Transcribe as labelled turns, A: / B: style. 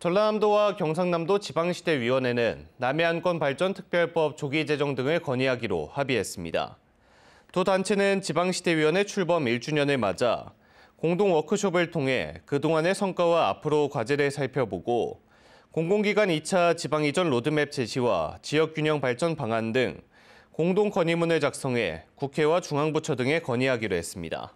A: 전라남도와 경상남도 지방시대위원회는 남해안권 발전 특별법 조기 제정 등을 건의하기로 합의했습니다. 두 단체는 지방시대위원회 출범 1주년을 맞아 공동 워크숍을 통해 그동안의 성과와 앞으로 과제를 살펴보고 공공기관 2차 지방이전 로드맵 제시와 지역균형 발전 방안 등 공동 건의문을 작성해 국회와 중앙부처 등에 건의하기로 했습니다.